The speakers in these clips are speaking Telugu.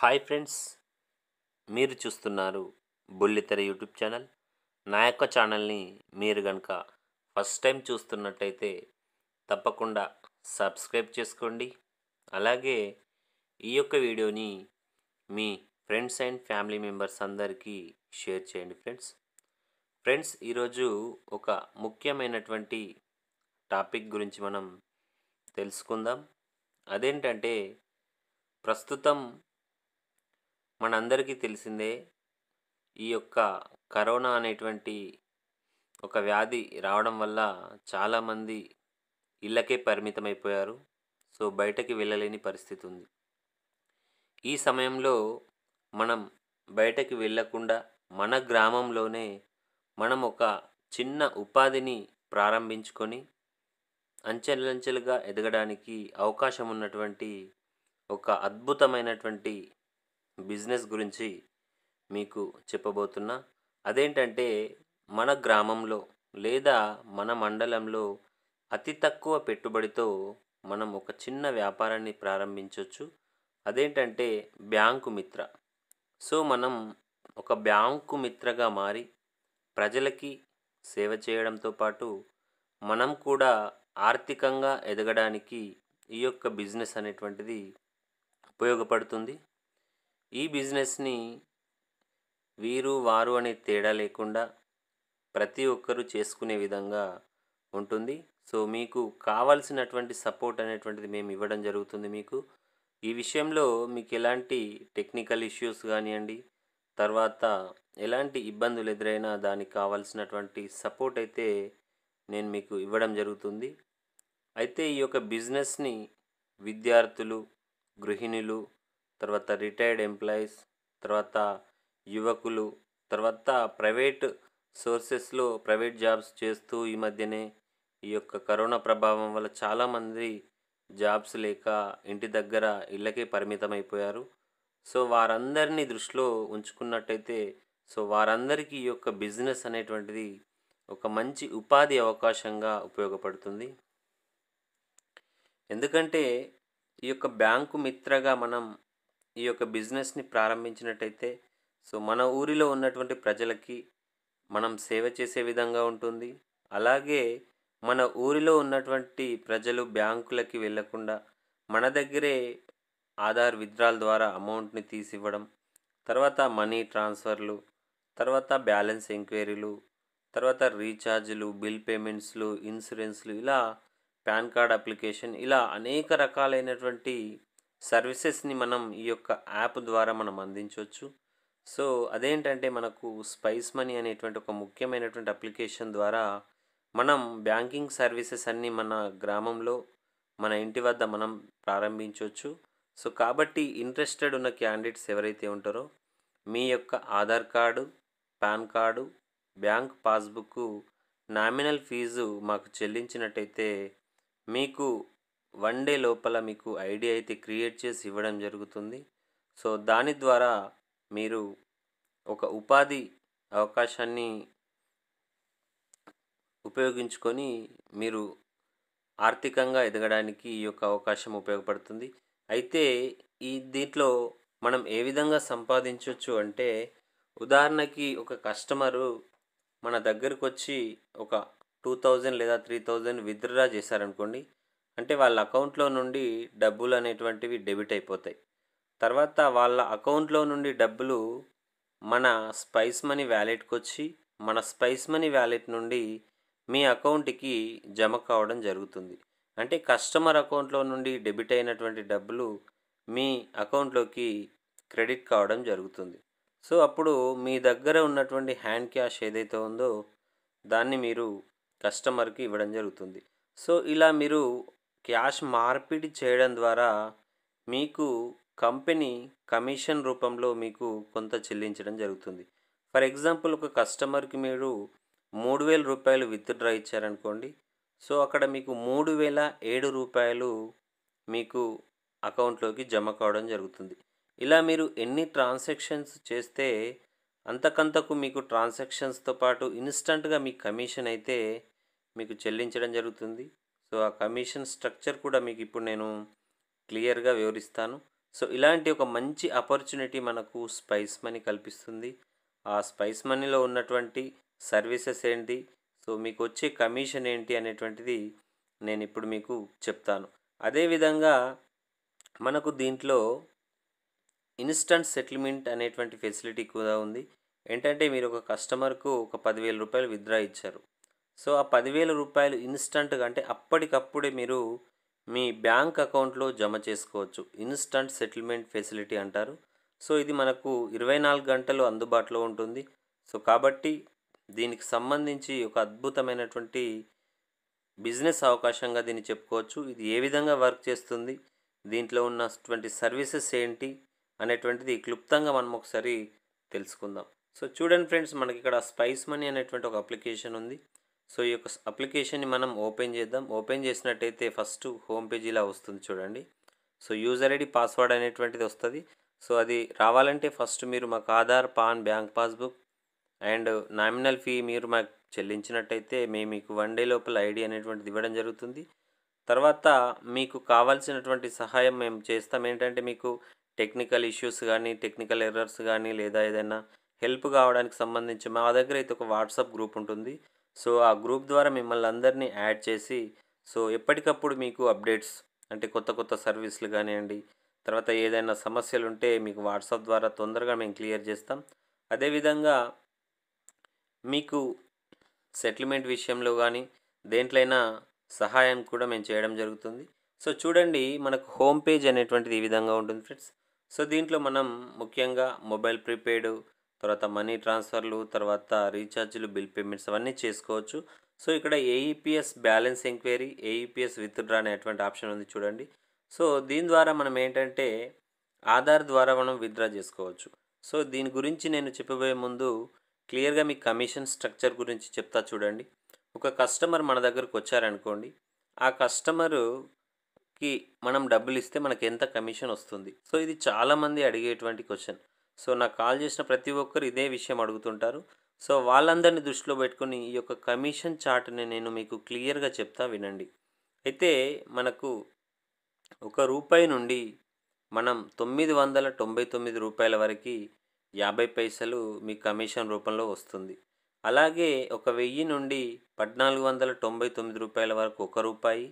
హాయ్ ఫ్రెండ్స్ మీరు చూస్తున్నారు బుల్లితెర యూట్యూబ్ ఛానల్ నా యొక్క ఛానల్ని మీరు కనుక ఫస్ట్ టైం చూస్తున్నట్టయితే తప్పకుండా సబ్స్క్రైబ్ చేసుకోండి అలాగే ఈ యొక్క వీడియోని మీ ఫ్రెండ్స్ అండ్ ఫ్యామిలీ మెంబర్స్ అందరికీ షేర్ చేయండి ఫ్రెండ్స్ ఫ్రెండ్స్ ఈరోజు ఒక ముఖ్యమైనటువంటి టాపిక్ గురించి మనం తెలుసుకుందాం అదేంటంటే ప్రస్తుతం మనందరికీ తెలిసిందే ఈ యొక్క కరోనా అనేటువంటి ఒక వ్యాధి రావడం వల్ల చాలామంది ఇళ్ళకే పరిమితమైపోయారు సో బయటకి వెళ్ళలేని పరిస్థితి ఉంది ఈ సమయంలో మనం బయటకి వెళ్ళకుండా మన గ్రామంలోనే మనం ఒక చిన్న ఉపాధిని ప్రారంభించుకొని అంచెలంచెలుగా ఎదగడానికి అవకాశం ఉన్నటువంటి ఒక అద్భుతమైనటువంటి బిజినెస్ గురించి మీకు చెప్పబోతున్నా అదేంటంటే మన గ్రామంలో లేదా మన మండలంలో అతి తక్కువ పెట్టుబడితో మనం ఒక చిన్న వ్యాపారాన్ని ప్రారంభించవచ్చు అదేంటంటే బ్యాంకు మిత్ర సో మనం ఒక బ్యాంకు మిత్రగా మారి ప్రజలకి సేవ చేయడంతో పాటు మనం కూడా ఆర్థికంగా ఎదగడానికి ఈ యొక్క బిజినెస్ అనేటువంటిది ఉపయోగపడుతుంది ఈ బిజినెస్ని వీరు వారు అనే తేడా లేకుండా ప్రతి ఒక్కరూ చేసుకునే విధంగా ఉంటుంది సో మీకు కావాల్సినటువంటి సపోర్ట్ అనేటువంటిది మేము ఇవ్వడం జరుగుతుంది మీకు ఈ విషయంలో మీకు ఎలాంటి టెక్నికల్ ఇష్యూస్ కానివ్వండి తర్వాత ఎలాంటి ఇబ్బందులు ఎదురైనా దానికి కావాల్సినటువంటి సపోర్ట్ అయితే నేను మీకు ఇవ్వడం జరుగుతుంది అయితే ఈ యొక్క బిజినెస్ని విద్యార్థులు గృహిణులు తర్వాత రిటైర్డ్ ఎంప్లాయీస్ తర్వాత యువకులు తర్వాత ప్రైవేట్ సోర్సెస్లో ప్రైవేట్ జాబ్స్ చేస్తూ ఈ మధ్యనే ఈ యొక్క కరోనా ప్రభావం వల్ల చాలామంది జాబ్స్ లేక ఇంటి దగ్గర ఇళ్ళకే పరిమితం అయిపోయారు సో వారందరినీ దృష్టిలో ఉంచుకున్నట్టయితే సో వారందరికీ ఈ యొక్క బిజినెస్ అనేటువంటిది ఒక మంచి ఉపాధి అవకాశంగా ఉపయోగపడుతుంది ఎందుకంటే ఈ యొక్క బ్యాంకు మిత్రగా మనం ఈ యొక్క బిజినెస్ని ప్రారంభించినట్టయితే సో మన ఊరిలో ఉన్నటువంటి ప్రజలకి మనం సేవ చేసే విధంగా ఉంటుంది అలాగే మన ఊరిలో ఉన్నటువంటి ప్రజలు బ్యాంకులకి వెళ్ళకుండా మన దగ్గరే ఆధార్ విత్డ్రాల్ ద్వారా అమౌంట్ని తీసివ్వడం తర్వాత మనీ ట్రాన్స్ఫర్లు తర్వాత బ్యాలెన్స్ ఎంక్వైరీలు తర్వాత రీఛార్జ్లు బిల్ పేమెంట్స్లు ఇన్సూరెన్స్లు ఇలా పాన్ కార్డ్ అప్లికేషన్ ఇలా అనేక రకాలైనటువంటి సర్వీసెస్ని మనం ఈ యొక్క యాప్ ద్వారా మనం అందించవచ్చు సో అదేంటంటే మనకు స్పైస్ మనీ అనేటువంటి ఒక ముఖ్యమైనటువంటి అప్లికేషన్ ద్వారా మనం బ్యాంకింగ్ సర్వీసెస్ అన్నీ మన గ్రామంలో మన ఇంటి వద్ద మనం ప్రారంభించవచ్చు సో కాబట్టి ఇంట్రెస్టెడ్ ఉన్న క్యాండిడేట్స్ ఎవరైతే ఉంటారో మీ యొక్క Aadhaar card PAN card bank passbook nominal fees మాకు చెల్లించినట్టయితే మీకు వన్ డే లోపల మీకు ఐడియా అయితే క్రియేట్ చేసి ఇవ్వడం జరుగుతుంది సో దాని ద్వారా మీరు ఒక ఉపాధి అవకాశాన్ని ఉపయోగించుకొని మీరు ఆర్థికంగా ఎదగడానికి ఈ యొక్క అవకాశం ఉపయోగపడుతుంది అయితే ఈ దీంట్లో మనం ఏ విధంగా సంపాదించవచ్చు అంటే ఉదాహరణకి ఒక కస్టమరు మన దగ్గరకు వచ్చి ఒక టూ థౌజండ్ లేదా త్రీ థౌజండ్ విత్డ్రా చేశారనుకోండి అంటే వాళ్ళ అకౌంట్లో నుండి డబ్బులు అనేటువంటివి డెబిట్ అయిపోతాయి తర్వాత వాళ్ళ అకౌంట్లో నుండి డబ్బులు మన స్పైస్ మనీ వ్యాలెట్కి వచ్చి మన స్పైస్ మనీ వ్యాలెట్ నుండి మీ అకౌంట్కి జమ కావడం జరుగుతుంది అంటే కస్టమర్ అకౌంట్లో నుండి డెబిట్ అయినటువంటి డబ్బులు మీ అకౌంట్లోకి క్రెడిట్ కావడం జరుగుతుంది సో అప్పుడు మీ దగ్గర ఉన్నటువంటి హ్యాండ్ క్యాష్ ఏదైతే ఉందో దాన్ని మీరు కస్టమర్కి ఇవ్వడం జరుగుతుంది సో ఇలా మీరు క్యాష్ మార్పిడి చేయడం ద్వారా మీకు కంపెనీ కమిషన్ రూపంలో మీకు కొంత చెల్లించడం జరుగుతుంది ఫర్ ఎగ్జాంపుల్ ఒక కస్టమర్కి మీరు మూడు వేల రూపాయలు విత్డ్రా ఇచ్చారనుకోండి సో అక్కడ మీకు మూడు వేల ఏడు రూపాయలు మీకు అకౌంట్లోకి జమ కావడం జరుగుతుంది ఇలా మీరు ఎన్ని ట్రాన్సాక్షన్స్ చేస్తే అంతకంతకు మీకు ట్రాన్సాక్షన్స్తో పాటు ఇన్స్టంట్గా మీ కమిషన్ అయితే మీకు చెల్లించడం జరుగుతుంది సో ఆ కమిషన్ స్ట్రక్చర్ కూడా మీకు ఇప్పుడు నేను క్లియర్గా వివరిస్తాను సో ఇలాంటి ఒక మంచి ఆపర్చునిటీ మనకు స్పైస్ మనీ కల్పిస్తుంది ఆ స్పైస్ మనీలో ఉన్నటువంటి సర్వీసెస్ ఏంటి సో మీకు వచ్చే కమిషన్ ఏంటి అనేటువంటిది నేను ఇప్పుడు మీకు చెప్తాను అదేవిధంగా మనకు దీంట్లో ఇన్స్టంట్ సెటిల్మెంట్ అనేటువంటి ఫెసిలిటీ కూడా ఉంది ఏంటంటే మీరు ఒక కస్టమర్కు ఒక పదివేల రూపాయలు విత్డ్రా ఇచ్చారు సో ఆ పదివేల రూపాయలు ఇన్స్టంట్గా అంటే అప్పటికప్పుడే మీరు మీ బ్యాంక్ అకౌంట్లో జమ చేసుకోవచ్చు ఇన్స్టంట్ సెటిల్మెంట్ ఫెసిలిటీ అంటారు సో ఇది మనకు ఇరవై నాలుగు గంటలు అందుబాటులో ఉంటుంది సో కాబట్టి దీనికి సంబంధించి ఒక అద్భుతమైనటువంటి బిజినెస్ అవకాశంగా దీన్ని చెప్పుకోవచ్చు ఇది ఏ విధంగా వర్క్ చేస్తుంది దీంట్లో ఉన్నటువంటి సర్వీసెస్ ఏంటి అనేటువంటిది క్లుప్తంగా మనం ఒకసారి తెలుసుకుందాం సో చూడండి ఫ్రెండ్స్ మనకి ఇక్కడ స్పైస్ మనీ అనేటువంటి ఒక అప్లికేషన్ ఉంది సో ఈ యొక్క అప్లికేషన్ని మనం ఓపెన్ చేద్దాం ఓపెన్ చేసినట్టయితే ఫస్ట్ హోమ్ పేజ్ ఇలా వస్తుంది చూడండి సో యూజర్ ఐడి పాస్వర్డ్ అనేటువంటిది వస్తుంది సో అది రావాలంటే ఫస్ట్ మీరు మాకు Aadhaar PAN bank passbook and nominal fee మీరు మాకు చెల్లించినట్టయితే మేము మీకు వన్ డే లోపల ఐడి అనేటువంటిది ఇవ్వడం జరుగుతుంది తర్వాత మీకు కావాల్సినటువంటి సహాయం మేము చేస్తాం ఏంటంటే మీకు టెక్నికల్ ఇష్యూస్ కానీ టెక్నికల్ ఎర్రర్స్ కానీ లేదా ఏదైనా హెల్ప్ కావడానికి సంబంధించి మా దగ్గర అయితే ఒక వాట్సాప్ గ్రూప్ ఉంటుంది సో ఆ గ్రూప్ ద్వారా మిమ్మల్ని అందరినీ యాడ్ చేసి సో ఎప్పటికప్పుడు మీకు అప్డేట్స్ అంటే కొత్త కొత్త సర్వీసులు కానివ్వండి తర్వాత ఏదైనా సమస్యలు ఉంటే మీకు వాట్సాప్ ద్వారా తొందరగా మేము క్లియర్ చేస్తాం అదేవిధంగా మీకు సెటిల్మెంట్ విషయంలో కానీ దేంట్లైనా సహాయం కూడా మేము చేయడం జరుగుతుంది సో చూడండి మనకు హోమ్ పేజ్ అనేటువంటిది ఈ విధంగా ఉంటుంది ఫ్రెండ్స్ సో దీంట్లో మనం ముఖ్యంగా మొబైల్ ప్రీపెయిడ్ తర్వాత మనీ ట్రాన్స్ఫర్లు తర్వాత రీఛార్జ్లు బిల్ పేమెంట్స్ అవన్నీ చేసుకోవచ్చు సో ఇక్కడ AEPS e balance enquiry AEPS e withdraw అనేటువంటి ఆప్షన్ ఉంది చూడండి సో దీని ద్వారా మనం ఏంటంటే ఆధార్ ద్వారా మనం విత్డ్రా చేసుకోవచ్చు సో దీని గురించి నేను చెప్పబోయే ముందు క్లియర్గా మీ కమిషన్ స్ట్రక్చర్ గురించి చెప్తా చూడండి ఒక కస్టమర్ మన దగ్గరకు వచ్చారనుకోండి ఆ కస్టమరుకి మనం డబ్బులు ఇస్తే మనకి ఎంత కమిషన్ వస్తుంది సో ఇది చాలామంది అడిగేటువంటి క్వశ్చన్ సో నాకు కాల్ చేసిన ప్రతి ఒక్కరు ఇదే విషయం అడుగుతుంటారు సో వాళ్ళందరినీ దృష్టిలో పెట్టుకుని ఈ యొక్క కమిషన్ చార్ట్ని నేను మీకు క్లియర్గా చెప్తా వినండి అయితే మనకు ఒక రూపాయి నుండి మనం తొమ్మిది వందల తొంభై తొమ్మిది రూపాయల వరకు యాభై పైసలు మీ కమిషన్ రూపంలో వస్తుంది అలాగే ఒక వెయ్యి నుండి పద్నాలుగు వందల తొంభై తొమ్మిది రూపాయల వరకు ఒక రూపాయి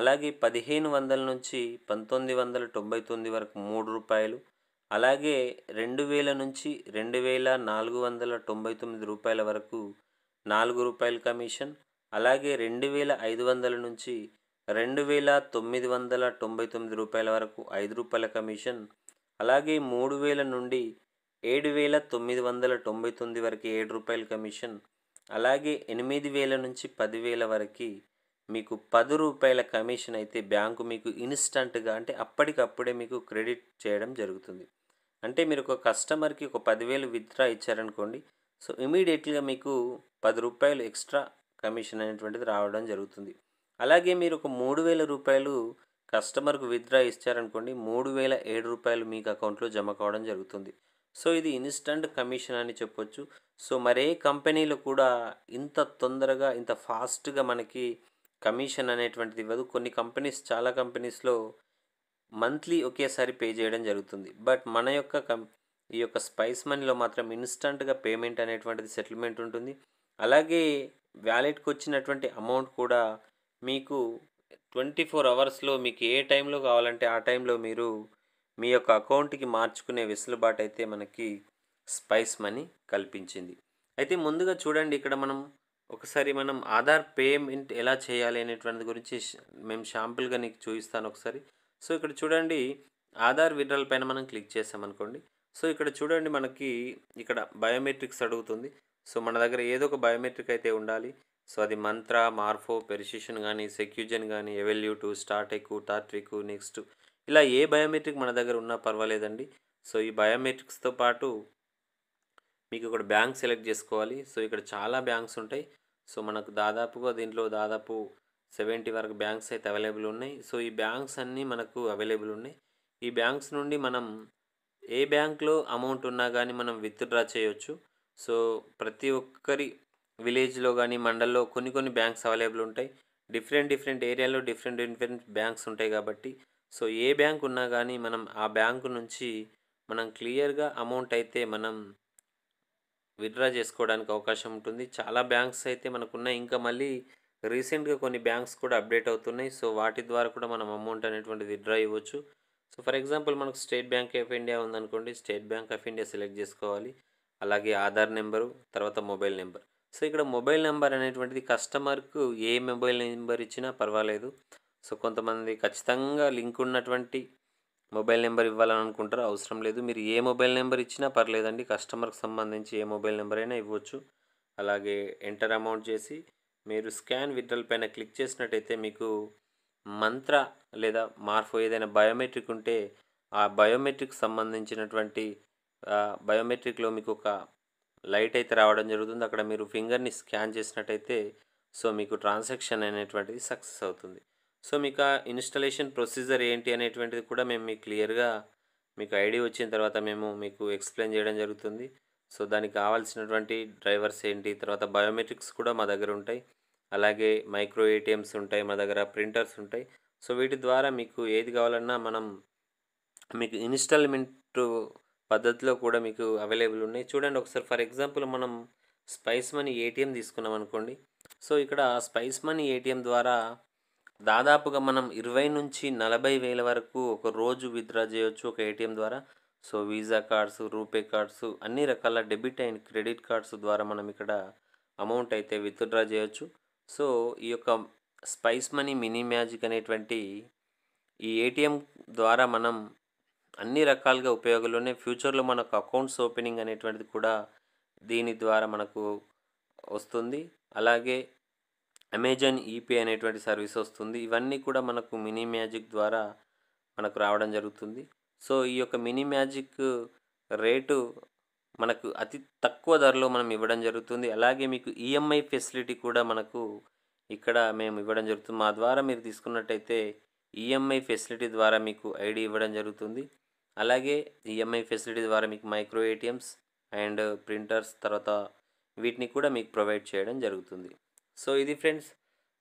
అలాగే పదిహేను వందల నుంచి పంతొమ్మిది వందల తొంభై తొమ్మిది వరకు మూడు రూపాయలు అలాగే రెండు వేల నుంచి రెండు వేల నాలుగు వందల తొంభై తొమ్మిది రూపాయల వరకు నాలుగు రూపాయల కమిషన్ అలాగే రెండు వేల ఐదు వందల నుంచి రెండు వేల తొమ్మిది వందల తొంభై తొమ్మిది రూపాయల వరకు ఐదు రూపాయల కమిషన్ అలాగే మూడు వేల నుండి ఏడు వేల తొమ్మిది వందల తొంభై తొమ్మిది వరకు ఏడు రూపాయల కమిషన్ అలాగే ఎనిమిది వేల నుంచి పదివేల వరకు మీకు పది రూపాయల కమిషన్ అయితే బ్యాంకు మీకు ఇన్స్టంట్గా అంటే అప్పటికప్పుడే మీకు క్రెడిట్ చేయడం జరుగుతుంది అంటే మీరు ఒక కస్టమర్కి ఒక పదివేలు విత్డ్రా ఇచ్చారనుకోండి సో ఇమీడియట్గా మీకు పది రూపాయలు ఎక్స్ట్రా కమిషన్ అనేటువంటిది రావడం జరుగుతుంది అలాగే మీరు ఒక మూడు వేల రూపాయలు కస్టమర్కు విత్డ్రా ఇచ్చారనుకోండి మూడు వేల ఏడు రూపాయలు మీకు అకౌంట్లో జమ కావడం జరుగుతుంది సో ఇది ఇన్స్టంట్ కమిషన్ అని చెప్పొచ్చు సో మరే కంపెనీలో కూడా ఇంత తొందరగా ఇంత ఫాస్ట్గా మనకి కమిషన్ అనేటువంటిది ఇవ్వదు కొన్ని కంపెనీస్ చాలా కంపెనీస్లో మంత్లీ ఒకేసారి పే చేయడం జరుగుతుంది బట్ మన యొక్క కం ఈ యొక్క స్పైస్ మనీలో మాత్రం ఇన్స్టంట్గా పేమెంట్ అనేటువంటిది సెటిల్మెంట్ ఉంటుంది అలాగే వ్యాలెట్కి వచ్చినటువంటి అమౌంట్ కూడా మీకు ట్వంటీ ఫోర్ అవర్స్లో మీకు ఏ టైంలో కావాలంటే ఆ టైంలో మీరు మీ యొక్క అకౌంట్కి మార్చుకునే వెసులుబాటు అయితే మనకి స్పైస్ మనీ కల్పించింది అయితే ముందుగా చూడండి ఇక్కడ మనం ఒకసారి మనం ఆధార్ పేమెంట్ ఎలా చేయాలి అనేటువంటి గురించి మేము షాంపుల్గా నీకు చూపిస్తాను ఒకసారి సో ఇక్కడ చూడండి ఆధార్ విడ్రల్ పైన మనం క్లిక్ చేసామనుకోండి సో ఇక్కడ చూడండి మనకి ఇక్కడ బయోమెట్రిక్స్ అడుగుతుంది సో మన దగ్గర ఏదో ఒక బయోమెట్రిక్ అయితే ఉండాలి సో అది మంత్ర మార్ఫో పెరిసిషన్ కానీ సెక్యూజన్ కానీ ఎవెల్యూటు స్టార్టెక్ టాట్విక్ నెక్స్ట్ ఇలా ఏ బయోమెట్రిక్ మన దగ్గర ఉన్నా పర్వాలేదండి సో ఈ బయోమెట్రిక్స్తో పాటు మీకు ఇక్కడ బ్యాంక్ సెలెక్ట్ చేసుకోవాలి సో ఇక్కడ చాలా బ్యాంక్స్ ఉంటాయి సో మనకు దాదాపుగా దీంట్లో దాదాపు సెవెంటీ వరకు బ్యాంక్స్ అయితే అవైలబుల్ ఉన్నాయి సో ఈ బ్యాంక్స్ అన్నీ మనకు అవైలబుల్ ఉన్నాయి ఈ బ్యాంక్స్ నుండి మనం ఏ బ్యాంక్లో అమౌంట్ ఉన్నా కానీ మనం విత్డ్రా చేయొచ్చు సో ప్రతి ఒక్కరి విలేజ్లో కానీ మండల్లో కొన్ని కొన్ని బ్యాంక్స్ అవైలబుల్ ఉంటాయి డిఫరెంట్ డిఫరెంట్ ఏరియాలో డిఫరెంట్ డిఫరెంట్ బ్యాంక్స్ ఉంటాయి కాబట్టి సో ఏ బ్యాంక్ ఉన్నా కానీ మనం ఆ బ్యాంకు నుంచి మనం క్లియర్గా అమౌంట్ అయితే మనం విత్డ్రా చేసుకోవడానికి అవకాశం ఉంటుంది చాలా బ్యాంక్స్ అయితే మనకున్నాయి ఇంకా మళ్ళీ రీసెంట్గా కొన్ని బ్యాంక్స్ కూడా అప్డేట్ అవుతున్నాయి సో వాటి ద్వారా కూడా మనం అమౌంట్ అనేటువంటిది విత్డ్రా ఇవ్వచ్చు సో ఫర్ ఎగ్జాంపుల్ మనకు స్టేట్ బ్యాంక్ ఆఫ్ ఇండియా ఉందనుకోండి state bank of India select చేసుకోవాలి అలాగే ఆధార్ నెంబరు తర్వాత మొబైల్ నెంబర్ సో ఇక్కడ మొబైల్ నెంబర్ అనేటువంటిది కస్టమర్కు ఏ మొబైల్ నెంబర్ ఇచ్చినా పర్వాలేదు సో కొంతమంది ఖచ్చితంగా లింక్ ఉన్నటువంటి మొబైల్ నెంబర్ ఇవ్వాలని అనుకుంటారు అవసరం లేదు మీరు ఏ మొబైల్ నెంబర్ ఇచ్చినా పర్లేదండి కస్టమర్కి సంబంధించి ఏ మొబైల్ నెంబర్ అయినా ఇవ్వచ్చు అలాగే ఎంటర్ అమౌంట్ చేసి మీరు స్కాన్ విత్డ్రాల్ పైన క్లిక్ చేసినట్టయితే మీకు మంత్ర లేదా మార్ఫ్ ఏదైనా బయోమెట్రిక్ ఉంటే ఆ బయోమెట్రిక్ సంబంధించినటువంటి బయోమెట్రిక్లో మీకు ఒక లైట్ అయితే రావడం జరుగుతుంది అక్కడ మీరు ఫింగర్ని స్కాన్ చేసినట్టయితే సో మీకు ట్రాన్సాక్షన్ అనేటువంటిది సక్సెస్ అవుతుంది సో మీకు ఆ ఇన్స్టలేషన్ ప్రొసీజర్ ఏంటి అనేటువంటిది కూడా మేము మీకు క్లియర్గా మీకు ఐడి వచ్చిన తర్వాత మేము మీకు ఎక్స్ప్లెయిన్ చేయడం జరుగుతుంది సో దానికి కావాల్సినటువంటి డ్రైవర్స్ ఏంటి తర్వాత బయోమెట్రిక్స్ కూడా మా దగ్గర ఉంటాయి అలాగే మైక్రో ఏటీఎమ్స్ ఉంటాయి మా దగ్గర ప్రింటర్స్ ఉంటాయి సో వీటి ద్వారా మీకు ఏది కావాలన్నా మనం మీకు ఇన్స్టాల్మెంట్ పద్ధతిలో కూడా మీకు అవైలబుల్ ఉన్నాయి చూడండి ఒకసారి ఫర్ ఎగ్జాంపుల్ మనం స్పైస్ మనీ ఏటీఎం తీసుకున్నాం అనుకోండి సో ఇక్కడ స్పైస్ మనీ ఏటీఎం ద్వారా దాదాపుగా మనం ఇరవై నుంచి నలభై వేల వరకు ఒక రోజు విత్డ్రా చేయొచ్చు ఒక ఏటీఎం ద్వారా so visa cards RuPay cards అన్ని రకాల డెబిట్ అండ్ క్రెడిట్ కార్డ్స్ ద్వారా మనం ఇక్కడ అమౌంట్ అయితే విత్డ్రా చేయొచ్చు సో ఈ యొక్క స్పైస్ మనీ మినీ మ్యాజిక్ అనేటువంటి ఈ ఏటీఎం ద్వారా మనం అన్ని రకాలుగా ఉపయోగాలునే ఫ్యూచర్లో మనకు అకౌంట్స్ ఓపెనింగ్ అనేటువంటిది కూడా దీని ద్వారా మనకు వస్తుంది అలాగే అమెజాన్ ఈపే అనేటువంటి సర్వీస్ వస్తుంది ఇవన్నీ కూడా మనకు మినీ మ్యాజిక్ ద్వారా మనకు రావడం జరుగుతుంది సో ఈ యొక్క మినీ మ్యాజిక్ రేటు మనకు అతి తక్కువ ధరలో మనం ఇవ్వడం జరుగుతుంది అలాగే మీకు ఈఎంఐ ఫెసిలిటీ కూడా మనకు ఇక్కడ మేము ఇవ్వడం జరుగుతుంది మా ద్వారా మీరు తీసుకున్నట్టయితే ఈఎంఐ ఫెసిలిటీ ద్వారా మీకు ఐడి ఇవ్వడం జరుగుతుంది అలాగే ఈఎంఐ ఫెసిలిటీ ద్వారా మీకు మైక్రో ఏటీఎంస్ అండ్ ప్రింటర్స్ తర్వాత వీటిని కూడా మీకు ప్రొవైడ్ చేయడం జరుగుతుంది సో ఇది ఫ్రెండ్స్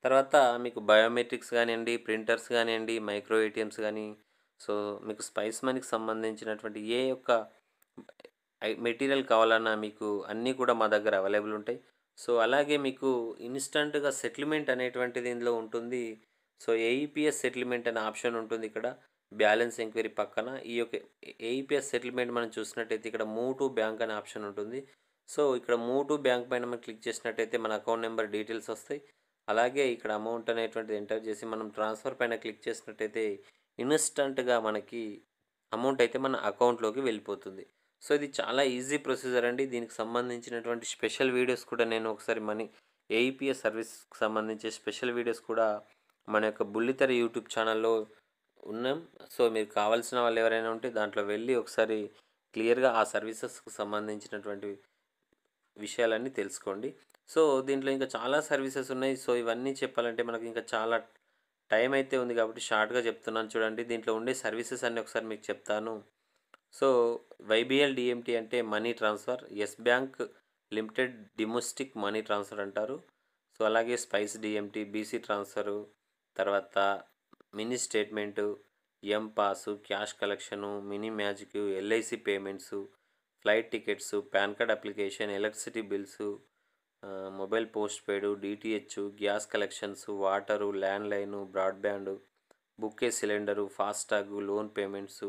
తర్వాత మీకు బయోమెట్రిక్స్ కానివ్వండి ప్రింటర్స్ కానివ్వండి మైక్రో ఏటీఎంస్ కానీ సో మీకు స్పైస్ మనీకి సంబంధించినటువంటి ఏ యొక్క మెటీరియల్ కావాలన్నా మీకు అన్నీ కూడా మా దగ్గర అవైలబుల్ ఉంటాయి సో అలాగే మీకు ఇన్స్టంట్గా సెటిల్మెంట్ అనేటువంటిది ఇందులో ఉంటుంది సో ఏఈపిఎస్ e సెటిల్మెంట్ అనే ఆప్షన్ ఉంటుంది ఇక్కడ బ్యాలెన్స్ ఎంక్వైరీ పక్కన ఈ యొక్క ఏఈపిఎస్ e సెటిల్మెంట్ మనం చూసినట్టయితే ఇక్కడ మూ టూ బ్యాంక్ అనే ఆప్షన్ ఉంటుంది సో ఇక్కడ మూ టూ బ్యాంక్ పైన మనం క్లిక్ చేసినట్టయితే మన అకౌంట్ నెంబర్ డీటెయిల్స్ వస్తాయి అలాగే ఇక్కడ అమౌంట్ అనేటువంటిది ఎంటర్ చేసి మనం ట్రాన్స్ఫర్ పైన క్లిక్ చేసినట్టయితే ఇన్స్టంట్గా మనకి అమౌంట్ అయితే మన అకౌంట్లోకి వెళ్ళిపోతుంది సో ఇది చాలా ఈజీ ప్రొసీజర్ అండి దీనికి సంబంధించినటువంటి స్పెషల్ వీడియోస్ కూడా నేను ఒకసారి మనీ ఏఈపిఎస్ సర్వీస్కి సంబంధించి స్పెషల్ వీడియోస్ కూడా మన యొక్క బుల్లితెర యూట్యూబ్ ఛానల్లో ఉన్నాం సో మీరు కావాల్సిన వాళ్ళు ఎవరైనా ఉంటే దాంట్లో వెళ్ళి ఒకసారి క్లియర్గా ఆ సర్వీసెస్కి సంబంధించినటువంటి విషయాలన్నీ తెలుసుకోండి సో దీంట్లో ఇంకా చాలా సర్వీసెస్ ఉన్నాయి సో ఇవన్నీ చెప్పాలంటే మనకి ఇంకా చాలా టైం అయితే ఉంది కాబట్టి షార్ట్గా చెప్తున్నాను చూడండి దీంట్లో ఉండే సర్వీసెస్ అన్నీ ఒకసారి మీకు చెప్తాను సో వైబిఎల్ డిఎంటీ అంటే money transfer yes bank limited domestic money transfer అంటారు సో అలాగే స్పైస్ డిఎంటీ బీసీ ట్రాన్స్ఫరు తర్వాత mini statement M pass cash collection mini magic LIC payments flight tickets PAN card application electricity bills mobile postpaid DTH gas collections water landline broadband book a cylinder FASTag loan payments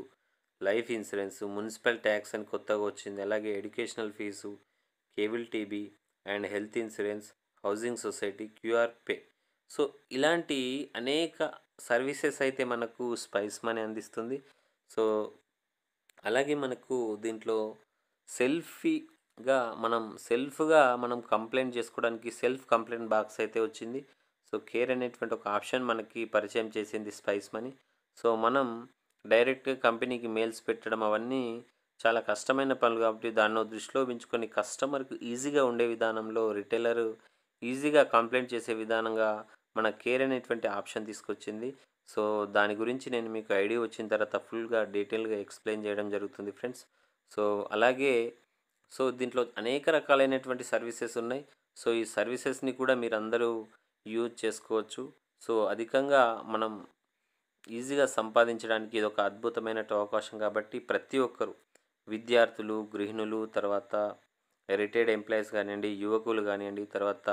life insurance municipal tax అని కొత్తగా వచ్చింది అలాగే educational fees cable TV and health insurance housing society QR pay so ఇలాంటి అనేక సర్వీసెస్ అయితే మనకు స్పైస్ మనీ అందిస్తుంది సో అలాగే మనకు దీంట్లో సెల్ఫీ గా మనం సెల్ఫ్గా మనం కంప్లైంట్ చేసుకోవడానికి సెల్ఫ్ కంప్లైంట్ బాక్స్ అయితే వచ్చింది సో కేర్ అనేటువంటి ఒక ఆప్షన్ మనకి పరిచయం చేసింది స్పైస్ మనీ సో మనం డైరెక్ట్గా కంపెనీకి మెయిల్స్ పెట్టడం అవన్నీ చాలా కష్టమైన పనులు కాబట్టి దాన్ని దృష్టిలో ఉంచుకొని కస్టమర్కు ఈజీగా ఉండే విధానంలో రిటైలర్ ఈజీగా కంప్లైంట్ చేసే విధానంగా మన కేర్ అనేటువంటి ఆప్షన్ తీసుకొచ్చింది సో దాని గురించి నేను మీకు ఐడియా వచ్చిన తర్వాత ఫుల్గా డీటెయిల్గా ఎక్స్ప్లెయిన్ చేయడం జరుగుతుంది ఫ్రెండ్స్ సో అలాగే సో దీంట్లో అనేక రకాలైనటువంటి సర్వీసెస్ ఉన్నాయి సో ఈ సర్వీసెస్ని కూడా మీరు అందరూ యూజ్ చేసుకోవచ్చు సో అధికంగా మనం ఈజీగా సంపాదించడానికి ఇది ఒక అద్భుతమైన అవకాశం కాబట్టి ప్రతి ఒక్కరు విద్యార్థులు గృహిణులు తర్వాత రిటైర్డ్ ఎంప్లాయీస్ కానివ్వండి యువకులు కానివ్వండి తర్వాత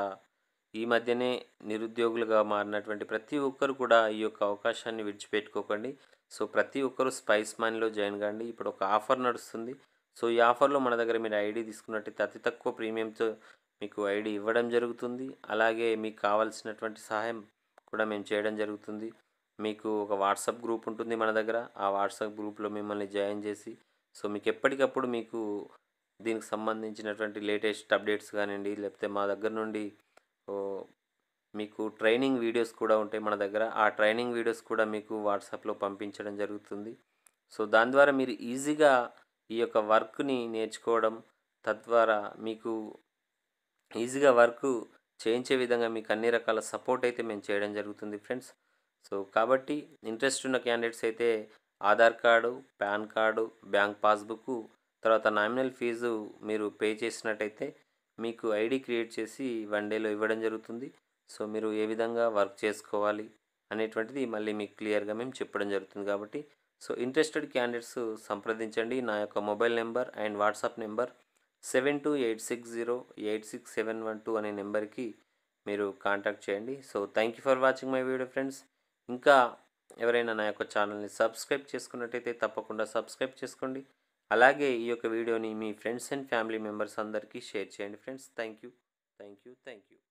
ఈ మధ్యనే నిరుద్యోగులుగా మారినటువంటి ప్రతి ఒక్కరు కూడా ఈ యొక్క అవకాశాన్ని విడిచిపెట్టుకోకండి సో ప్రతి ఒక్కరు స్పైస్ మనీలో జాయిన్ కాండి ఇప్పుడు ఒక ఆఫర్ నడుస్తుంది సో ఈ ఆఫర్లో మన దగ్గర మీరు ఐడి తీసుకున్నట్టయితే అతి తక్కువ ప్రీమియంతో మీకు ఐడి ఇవ్వడం జరుగుతుంది అలాగే మీకు కావాల్సినటువంటి సహాయం కూడా మేము చేయడం జరుగుతుంది మీకు ఒక వాట్సాప్ గ్రూప్ ఉంటుంది మన దగ్గర ఆ వాట్సాప్ గ్రూప్లో మిమ్మల్ని జాయిన్ చేసి సో మీకు ఎప్పటికప్పుడు మీకు దీనికి సంబంధించినటువంటి లేటెస్ట్ అప్డేట్స్ కానివ్వండి లేకపోతే మా దగ్గర నుండి మీకు ట్రైనింగ్ వీడియోస్ కూడా ఉంటాయి మన దగ్గర ఆ ట్రైనింగ్ వీడియోస్ కూడా మీకు వాట్సాప్లో పంపించడం జరుగుతుంది సో దాని ద్వారా మీరు ఈజీగా ఈ యొక్క వర్క్ని నేర్చుకోవడం తద్వారా మీకు ఈజీగా వర్క్ చేయించే విధంగా మీకు అన్ని రకాల సపోర్ట్ అయితే మేము చేయడం జరుగుతుంది ఫ్రెండ్స్ సో కాబట్టి ఇంట్రెస్ట్ ఉన్న క్యాండిడేట్స్ అయితే Aadhaar card PAN card bank passbook తర్వాత నామినల్ ఫీజు మీరు పే చేసినట్టయితే మీకు ఐడి క్రియేట్ చేసి వన్ డేలో ఇవ్వడం జరుగుతుంది సో మీరు ఏ విధంగా వర్క్ చేసుకోవాలి అనేటువంటిది మళ్ళీ మీకు క్లియర్గా మేము చెప్పడం జరుగుతుంది కాబట్టి సో ఇంట్రెస్టెడ్ క్యాండిడేట్స్ సంప్రదించండి నా యొక్క mobile number and WhatsApp number seven two eight six zero eight six seven one two అనే నెంబర్కి మీరు కాంటాక్ట్ చేయండి so thank you for watching my video friends ఇంకా ఎవరైనా నా యొక్క ఛానల్ని సబ్స్క్రైబ్ చేసుకున్నట్టయితే తప్పకుండా సబ్స్క్రైబ్ చేసుకోండి అలాగే ఈ యొక్క వీడియోని మీ ఫ్రెండ్స్ అండ్ ఫ్యామిలీ మెంబర్స్ అందరికీ షేర్ చేయండి friends thank you thank you thank you